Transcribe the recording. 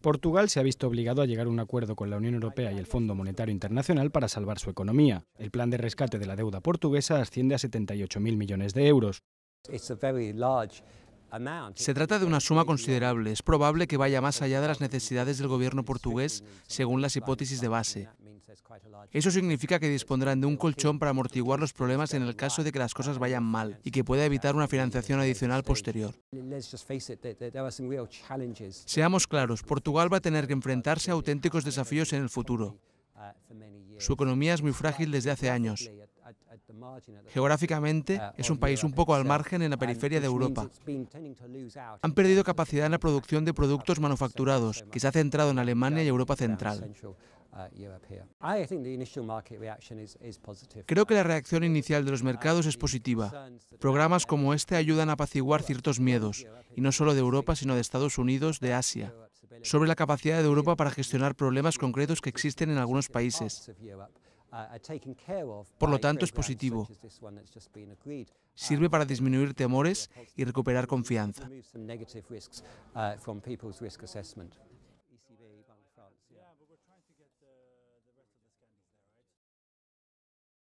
Portugal se ha visto obligado a llegar a un acuerdo con la Unión Europea y el Fondo Monetario Internacional para salvar su economía. El plan de rescate de la deuda portuguesa asciende a 78.000 millones de euros. Se trata de una suma considerable. Es probable que vaya más allá de las necesidades del gobierno portugués, según las hipótesis de base. Eso significa que dispondrán de un colchón para amortiguar los problemas en el caso de que las cosas vayan mal y que pueda evitar una financiación adicional posterior. Seamos claros, Portugal va a tener que enfrentarse a auténticos desafíos en el futuro. Su economía es muy frágil desde hace años. Geográficamente es un país un poco al margen en la periferia de Europa. Han perdido capacidad en la producción de productos manufacturados, que se ha centrado en Alemania y Europa Central. Uh, Creo que la reacción inicial de los mercados es positiva. Programas como este ayudan a apaciguar ciertos miedos, y no solo de Europa, sino de Estados Unidos, de Asia, sobre la capacidad de Europa para gestionar problemas concretos que existen en algunos países. Por lo tanto, es positivo. Sirve para disminuir temores y recuperar confianza.